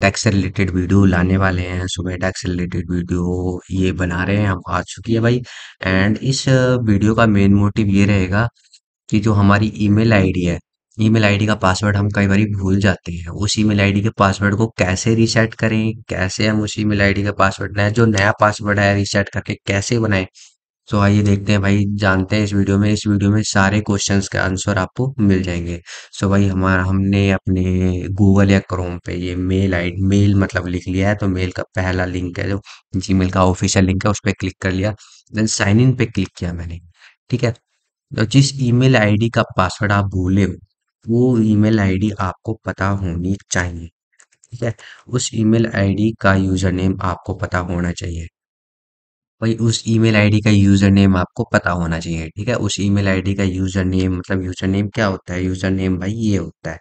Tax से related video लाने वाले हैं सुबह टैक्स से रिलेटेड वीडियो ये बना रहे हैं हम आ चुकी है भाई एंड इस वीडियो का मेन मोटिव ये रहेगा कि जो हमारी ईमेल आईडी है ईमेल आईडी का पासवर्ड हम कई बार भूल जाते हैं उस ईमेल आईडी के पासवर्ड को कैसे रीसेट करें कैसे हम उस ईमेल आईडी का पासवर्ड नया जो नया पासवर्ड है रीसेट करके कैसे बनाएं सो तो so, आइए देखते हैं भाई जानते हैं इस वीडियो में इस वीडियो में सारे क्वेश्चंस के आंसर आपको मिल जाएंगे सो so, भाई हमारा हमने अपने गूगल या क्रोम पे ये मेल आई मेल मतलब लिख लिया है तो मेल का पहला लिंक है जो जीमेल का ऑफिशियल लिंक है उस पर क्लिक कर लिया देन साइन इन पे क्लिक किया मैंने ठीक है तो जिस ई मेल का पासवर्ड आप भूले हो वो ई मेल आपको पता होनी चाहिए ठीक है उस ई मेल का यूजर नेम आपको पता होना चाहिए भाई उस ईमेल आईडी का यूज़र नेम आपको पता होना चाहिए, ठीक है? उस ईमेल आईडी का यूज़र नेम मतलब यूज़र नेम क्या होता है? यूज़र नेम भाई ये होता है,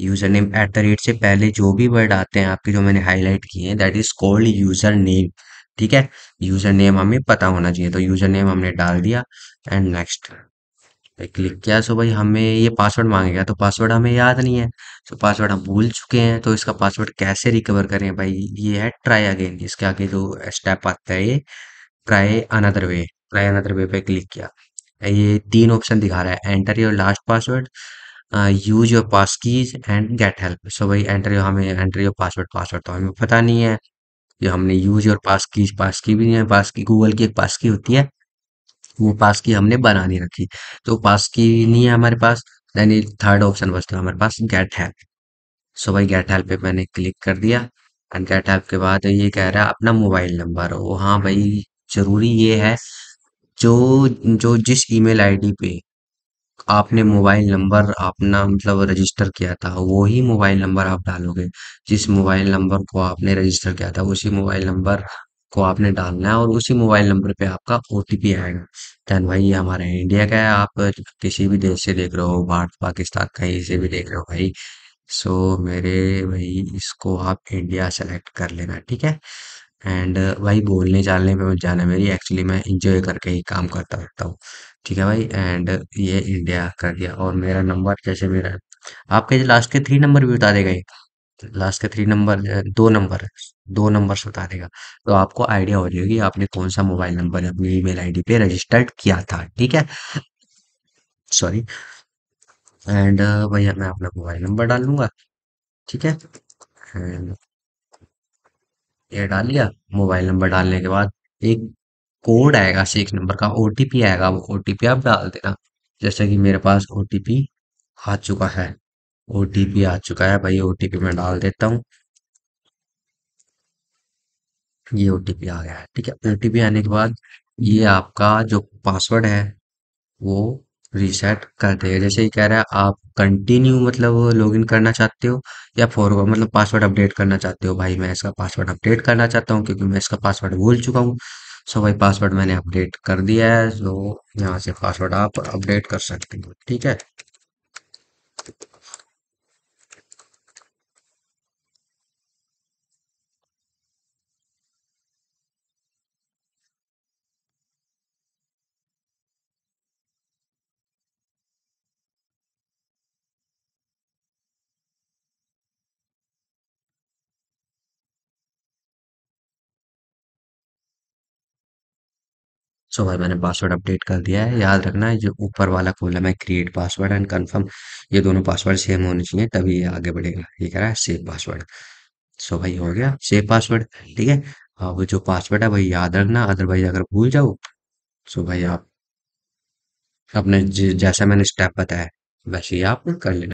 user name at the rate से पहले जो भी वर्ड आते हैं आपके जो मैंने हाईलाइट किए हैं that is called user name, ठीक है? यूज़र नेम हमें पता होना चाहिए, तो यूज़र नेम हमने डाल दिया एंड नेक्स्ट क्लिक किया सो भाई हमें ये पासवर्ड मांगेगा तो पासवर्ड हमें याद नहीं है सो पासवर्ड हम भूल चुके हैं तो इसका पासवर्ड कैसे रिकवर करें भाई ये है ट्राई अगेन इसके आगे जो स्टेप आता है ये try another way try another way पे क्लिक किया ये तीन ऑप्शन दिखा रहा है enter your last password use your pass keys and get help so भाई एंटर योर हमें एंटर योर पासवर्ड पासवर्ड तो हमें पता नहीं है जो हमने use your pass keys pass key भी नहीं है पास की गूगल की एक पास की होती है वो पास की हमने बना नहीं रखी तो पास की नहीं है हमारे पास देन ये थर्ड ऑप्शन बचता है हमारे पास गेट हेल्प सो भाई गेट हेल्प पे मैंने क्लिक कर दिया एंड गेट हेल्प के बाद ये कह रहा है अपना मोबाइल नंबर वो हाँ भाई जरूरी ये है जो जो जिस ईमेल आईडी पे आपने मोबाइल नंबर अपना मतलब रजिस्टर किया था वो ही मोबाइल नंबर आप डालोगे जिस मोबाइल नंबर को आपने रजिस्टर किया था उसी मोबाइल नंबर को आपने डालना है और उसी मोबाइल नंबर पे आपका ओ आएगा धन भाई ये हमारे इंडिया का है आप किसी भी देश से देख रहे हो भारत पाकिस्तान कहीं से भी देख रहे हो भाई सो मेरे भाई इसको आप इंडिया सेलेक्ट कर लेना ठीक है एंड uh, भाई बोलने चालने पे मत जाना मेरी एक्चुअली मैं इंजॉय करके ही काम करता रहता हूँ ठीक है भाई एंड ये इंडिया कर दिया और मेरा नंबर जैसे मेरा आपके लास्ट के थ्री नंबर भी बता देगा ये लास्ट के थ्री नंबर दो नंबर दो नंबर से बता देगा तो आपको आइडिया हो जाएगी आपने कौन सा मोबाइल नंबर अपनी ईमेल आईडी पे रजिस्टर्ड किया था ठीक है सॉरी एंड भैया मैं अपना मोबाइल नंबर डाल लूंगा ठीक है एंड ये डाल लिया मोबाइल नंबर डालने के बाद एक कोड आएगा सिक्स नंबर का ओ आएगा वो ओ आप डाल देना जैसे कि मेरे पास ओ आ चुका है ओ आ चुका है भाई ओ मैं डाल देता हूँ ये ओ आ गया है ठीक है ओ आने के बाद ये आपका जो पासवर्ड है वो रीसेट कर देगा जैसे ही कह रहा है आप कंटिन्यू मतलब लॉग इन करना चाहते हो या फॉरवर्ड मतलब पासवर्ड अपडेट करना चाहते हो भाई मैं इसका पासवर्ड अपडेट करना चाहता हूँ क्योंकि मैं इसका पासवर्ड भूल चुका हूँ सो भाई पासवर्ड मैंने अपडेट कर दिया है सो यहाँ से पासवर्ड आप अपडेट कर सकते हो ठीक है सो भाई मैंने पासवर्ड अपडेट कर दिया है याद रखना है जो ऊपर वाला कॉलम है क्रिएट पासवर्ड एंड कंफर्म ये दोनों पासवर्ड सेम होने चाहिए तभी ये आगे बढ़ेगा ये कह रहा है सेव पासवर्ड सो भाई हो गया सेव पासवर्ड ठीक है अब जो पासवर्ड है भाई याद रखना अदरवाइज अगर भूल जाओ सो भाई आप अपने जैसा मैंने स्टेप बताया वैसे ही आप कर लेना